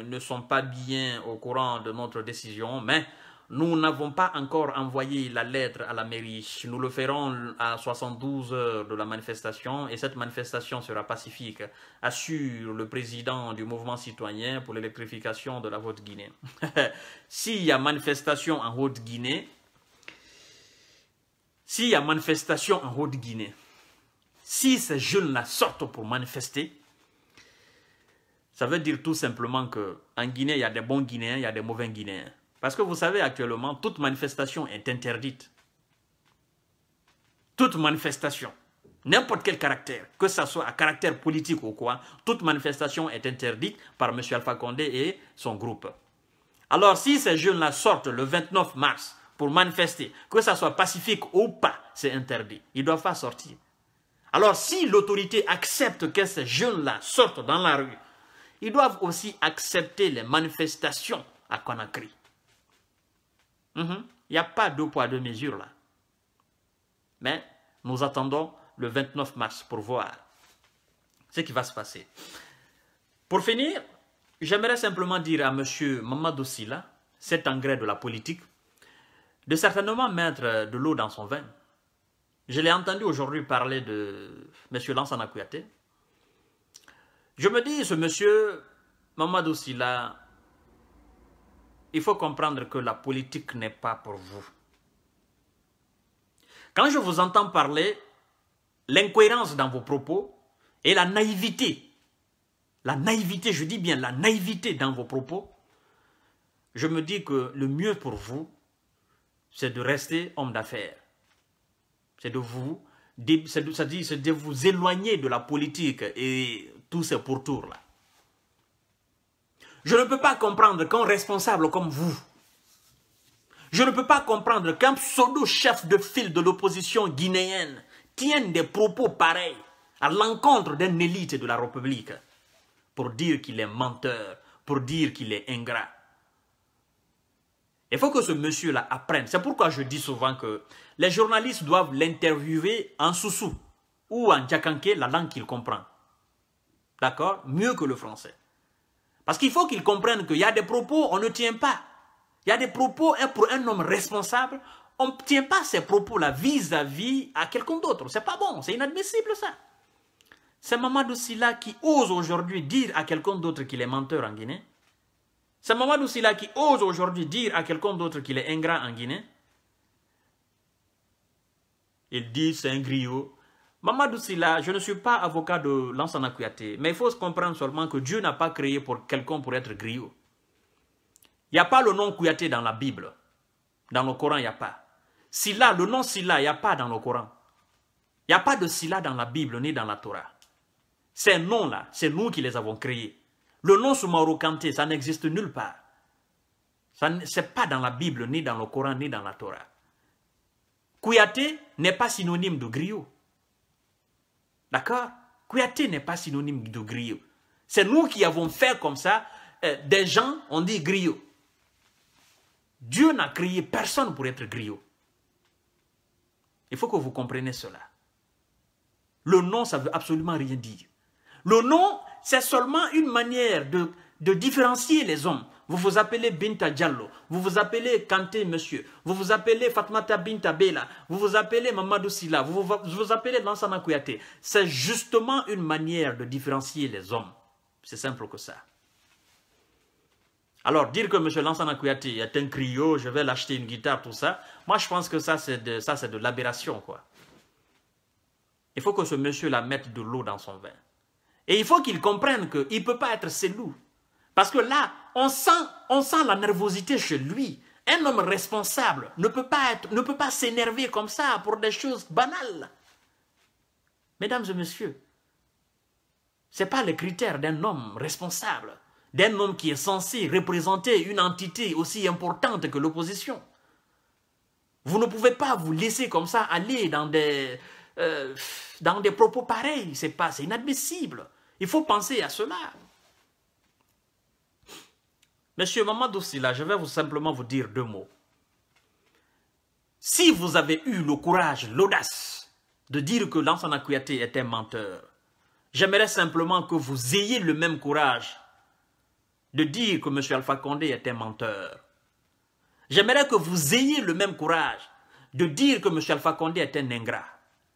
ne sont pas bien au courant de notre décision, mais nous n'avons pas encore envoyé la lettre à la mairie. Nous le ferons à 72 heures de la manifestation et cette manifestation sera pacifique, assure le président du mouvement citoyen pour l'électrification de la Haute-Guinée. S'il y a manifestation en Haute-Guinée, s'il y a manifestation en Haute-Guinée, si ces jeunes-là sortent pour manifester, ça veut dire tout simplement qu'en Guinée, il y a des bons Guinéens, il y a des mauvais Guinéens. Parce que vous savez, actuellement, toute manifestation est interdite. Toute manifestation, n'importe quel caractère, que ce soit à caractère politique ou quoi, toute manifestation est interdite par M. Alpha Condé et son groupe. Alors si ces jeunes-là sortent le 29 mars pour manifester, que ça soit pacifique ou pas, c'est interdit. Ils ne doivent pas sortir. Alors si l'autorité accepte que ces jeunes-là sortent dans la rue, ils doivent aussi accepter les manifestations à Conakry. Mhm. Il n'y a pas deux poids, deux mesures là. Mais nous attendons le 29 mars pour voir ce qui va se passer. Pour finir, j'aimerais simplement dire à Monsieur Mamadou Silla, cet engrais de la politique, de certainement mettre euh, de l'eau dans son vin. Je l'ai entendu aujourd'hui parler de M. Lansana Kouyaté. Je me dis, ce monsieur, Mamadou Silla, il faut comprendre que la politique n'est pas pour vous. Quand je vous entends parler, l'incohérence dans vos propos et la naïveté, la naïveté, je dis bien la naïveté dans vos propos, je me dis que le mieux pour vous, c'est de rester homme d'affaires. C'est de vous, cest de vous éloigner de la politique et tous ces pourtours-là. Je ne peux pas comprendre qu'un responsable comme vous, je ne peux pas comprendre qu'un pseudo-chef de file de l'opposition guinéenne tienne des propos pareils à l'encontre d'une élite de la République pour dire qu'il est menteur, pour dire qu'il est ingrat. Il faut que ce monsieur-là apprenne. C'est pourquoi je dis souvent que les journalistes doivent l'interviewer en soussou ou en djakanké, la langue qu'il comprend. D'accord Mieux que le français. Parce qu'il faut qu'il comprenne qu'il y a des propos, on ne tient pas. Il y a des propos, hein, pour un homme responsable, on ne tient pas ces propos-là vis-à-vis à quelqu'un d'autre. C'est pas bon, c'est inadmissible ça. C'est Mamadou Silla qui ose aujourd'hui dire à quelqu'un d'autre qu'il est menteur en Guinée. C'est Mamadou Silla qui ose aujourd'hui dire à quelqu'un d'autre qu'il est ingrat en Guinée. Il dit c'est un griot. Mamadou Silla, je ne suis pas avocat de l'ancien mais il faut se comprendre seulement que Dieu n'a pas créé pour quelqu'un pour être griot. Il n'y a pas le nom Kouyaté dans la Bible. Dans le Coran, il n'y a pas. Silla, le nom Silla, il n'y a pas dans le Coran. Il n'y a pas de Silla dans la Bible ni dans la Torah. Ces noms-là, c'est nous qui les avons créés. Le nom Soumaoro Kanté, ça n'existe nulle part. Ce n'est pas dans la Bible, ni dans le Coran, ni dans la Torah. Kouyaté n'est pas synonyme de griot. D'accord Kouyaté n'est pas synonyme de griot. C'est nous qui avons fait comme ça. Euh, des gens, on dit griot. Dieu n'a créé personne pour être griot. Il faut que vous compreniez cela. Le nom, ça ne veut absolument rien dire. Le nom c'est seulement une manière de, de différencier les hommes. Vous vous appelez Binta Diallo, vous vous appelez Kanté Monsieur, vous vous appelez Fatmata Binta Bela, vous vous appelez Mamadou Silla, vous vous, appelez Lansana Kouyaté. C'est justement une manière de différencier les hommes. C'est simple que ça. Alors, dire que M. Lansana Kouyaté est un criot, je vais l'acheter une guitare, tout ça, moi je pense que ça c'est de, ça, de l'aberration. quoi. Il faut que ce monsieur la mette de l'eau dans son vin. Et il faut qu'il comprenne qu'il ne peut pas être loups. Parce que là, on sent, on sent la nervosité chez lui. Un homme responsable ne peut pas être, ne peut pas s'énerver comme ça pour des choses banales. Mesdames et messieurs, ce n'est pas le critère d'un homme responsable, d'un homme qui est censé représenter une entité aussi importante que l'opposition. Vous ne pouvez pas vous laisser comme ça aller dans des, euh, dans des propos pareils. C'est inadmissible. Il faut penser à cela. Monsieur Mamadou Sila, je vais vous simplement vous dire deux mots. Si vous avez eu le courage, l'audace de dire que Lansana Kouyaté est un menteur, j'aimerais simplement que vous ayez le même courage de dire que M. Alpha Condé est un menteur. J'aimerais que vous ayez le même courage de dire que M. Alpha Condé est un ingrat.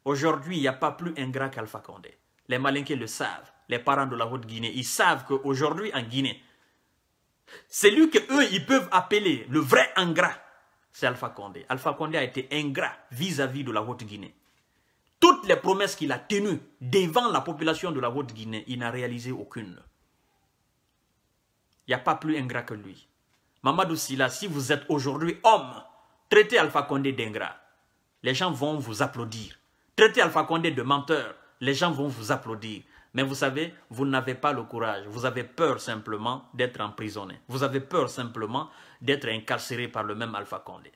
Aujourd'hui, il n'y a pas plus ingrat qu'Alpha Condé. Les malinqués le savent les parents de la Haute-Guinée. Ils savent qu'aujourd'hui, en Guinée, celui qu'eux, ils peuvent appeler le vrai ingrat, c'est Alpha Condé. Alpha Condé a été ingrat vis-à-vis de la Haute-Guinée. Toutes les promesses qu'il a tenues devant la population de la Haute-Guinée, il n'a réalisé aucune. Il n'y a pas plus ingrat que lui. Mamadou Sila, si vous êtes aujourd'hui homme, traitez Alpha Condé d'ingrat. Les gens vont vous applaudir. Traitez Alpha Condé de menteur. Les gens vont vous applaudir. Mais vous savez, vous n'avez pas le courage. Vous avez peur simplement d'être emprisonné. Vous avez peur simplement d'être incarcéré par le même Alpha Condé.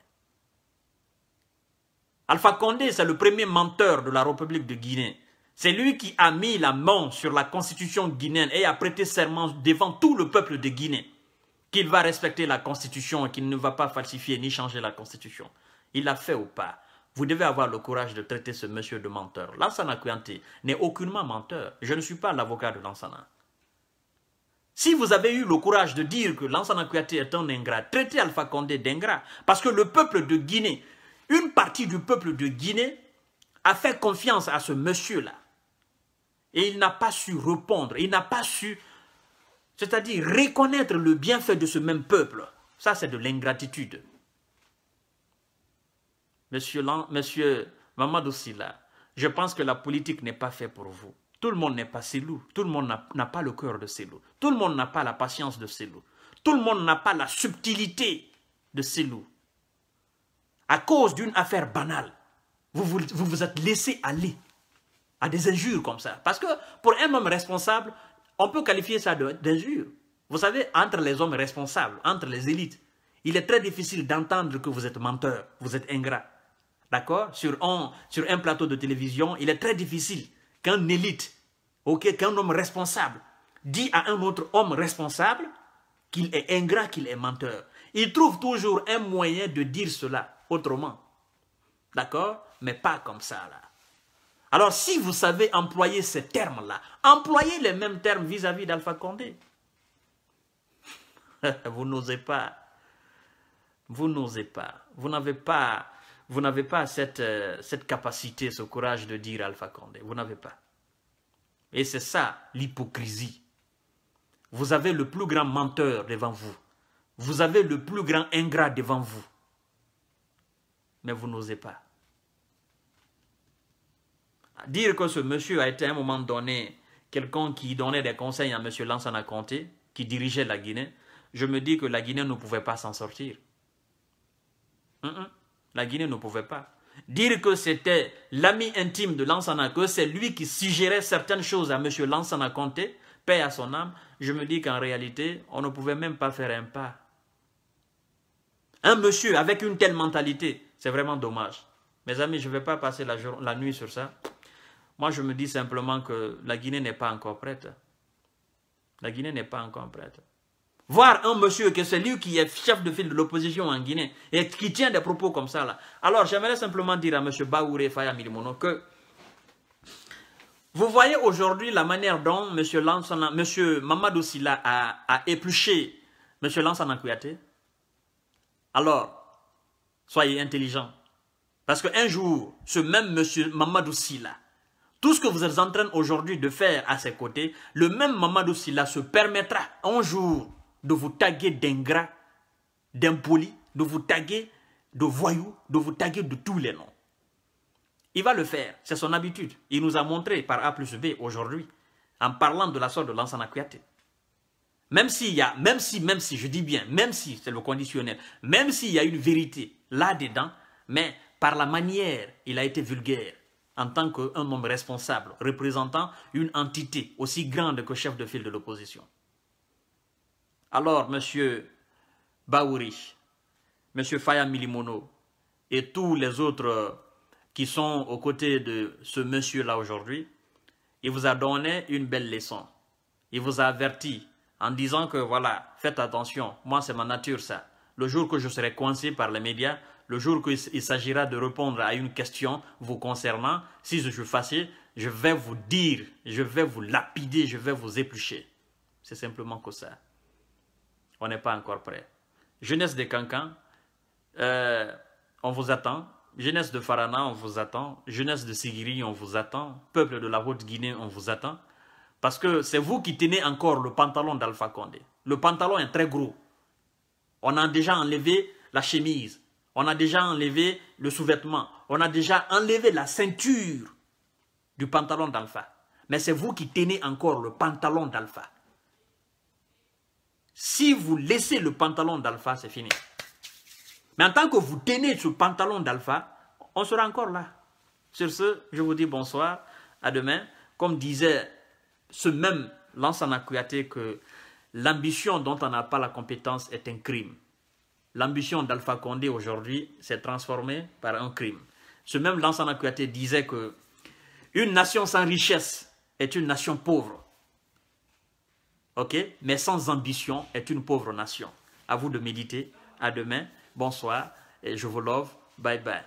Alpha Condé, c'est le premier menteur de la République de Guinée. C'est lui qui a mis la main sur la constitution guinéenne et a prêté serment devant tout le peuple de Guinée qu'il va respecter la constitution et qu'il ne va pas falsifier ni changer la constitution. Il l'a fait ou pas vous devez avoir le courage de traiter ce monsieur de menteur. Lansana Kouyanté n'est aucunement menteur. Je ne suis pas l'avocat de Lansana. Si vous avez eu le courage de dire que Lansana Kouyanté est un ingrat, traitez Alpha Condé d'ingrat. Parce que le peuple de Guinée, une partie du peuple de Guinée a fait confiance à ce monsieur-là. Et il n'a pas su répondre, il n'a pas su, c'est-à-dire reconnaître le bienfait de ce même peuple. Ça, c'est de l'ingratitude. Monsieur, Monsieur Mamadou Silla, je pense que la politique n'est pas faite pour vous. Tout le monde n'est pas silou. Tout le monde n'a pas le cœur de silou. Tout le monde n'a pas la patience de silou. Tout le monde n'a pas la subtilité de silou. À cause d'une affaire banale, vous vous, vous vous êtes laissé aller à des injures comme ça. Parce que pour un homme responsable, on peut qualifier ça d'injure. Vous savez, entre les hommes responsables, entre les élites, il est très difficile d'entendre que vous êtes menteur, vous êtes ingrat d'accord, sur un, plateau de télévision, il est très difficile qu'un élite, qu'un homme responsable dit à un autre homme responsable qu'il est ingrat, qu'il est menteur. Il trouve toujours un moyen de dire cela autrement. D'accord Mais pas comme ça, là. Alors, si vous savez employer ces termes-là, employez les mêmes termes vis-à-vis d'Alpha Condé. vous n'osez pas. Vous n'osez pas. Vous n'avez pas vous n'avez pas cette, euh, cette capacité, ce courage de dire Alpha Condé. Vous n'avez pas. Et c'est ça l'hypocrisie. Vous avez le plus grand menteur devant vous. Vous avez le plus grand ingrat devant vous. Mais vous n'osez pas. Dire que ce monsieur a été à un moment donné quelqu'un qui donnait des conseils à M. Lansana Conté, qui dirigeait la Guinée, je me dis que la Guinée ne pouvait pas s'en sortir. La Guinée ne pouvait pas. Dire que c'était l'ami intime de Lansana, que c'est lui qui suggérait certaines choses à M. Lansana Conté, paix à son âme, je me dis qu'en réalité, on ne pouvait même pas faire un pas. Un monsieur avec une telle mentalité, c'est vraiment dommage. Mes amis, je ne vais pas passer la, la nuit sur ça. Moi, je me dis simplement que la Guinée n'est pas encore prête. La Guinée n'est pas encore prête. Voir un monsieur que c'est lui qui est chef de file de l'opposition en Guinée et qui tient des propos comme ça là. Alors j'aimerais simplement dire à M. Baouré Faya que vous voyez aujourd'hui la manière dont M. Mamadou Silla a, épluché M. Lansana Kouyaté. Alors, soyez intelligent Parce qu'un jour, ce même M. Mamadou Silla, tout ce que vous êtes en train aujourd'hui de faire à ses côtés, le même Mamadou Silla se permettra un jour de vous taguer d'ingrat, d'impoli, de vous taguer de voyous, de vous taguer de tous les noms. Il va le faire, c'est son habitude. Il nous a montré par A plus B aujourd'hui, en parlant de la sorte de lance. Même s'il y a, même si, même si, je dis bien, même si, c'est le conditionnel, même s'il y a une vérité là-dedans, mais par la manière, il a été vulgaire en tant qu'un homme responsable, représentant une entité aussi grande que chef de file de l'opposition. Alors, M. Bauri, M. Faya Milimono et tous les autres qui sont aux côtés de ce monsieur-là aujourd'hui, il vous a donné une belle leçon. Il vous a averti en disant que voilà, faites attention, moi c'est ma nature ça. Le jour que je serai coincé par les médias, le jour qu'il s'agira de répondre à une question vous concernant, si je suis facile, je vais vous dire, je vais vous lapider, je vais vous éplucher. C'est simplement que ça on n'est pas encore prêt. Jeunesse de Cancan, euh, on vous attend. Jeunesse de Farana, on vous attend. Jeunesse de Sigiri, on vous attend. Peuple de la Haute-Guinée, on vous attend. Parce que c'est vous qui tenez encore le pantalon d'Alpha Condé. Le pantalon est très gros. On a déjà enlevé la chemise. On a déjà enlevé le sous-vêtement. On a déjà enlevé la ceinture du pantalon d'Alpha. Mais c'est vous qui tenez encore le pantalon d'Alpha. Si vous laissez le pantalon d'alpha, c'est fini. Mais en tant que vous tenez ce pantalon d'alpha, on sera encore là. Sur ce, je vous dis bonsoir, à demain. Comme disait ce même Lansana Kouyaté que l'ambition dont on n'a pas la compétence est un crime. L'ambition d'Alpha Condé aujourd'hui s'est transformée par un crime. Ce même Lansana Kouyaté disait que une nation sans richesse est une nation pauvre mais sans ambition est une pauvre nation. À vous de méditer. À demain. Bonsoir. Et je vous love. Bye bye.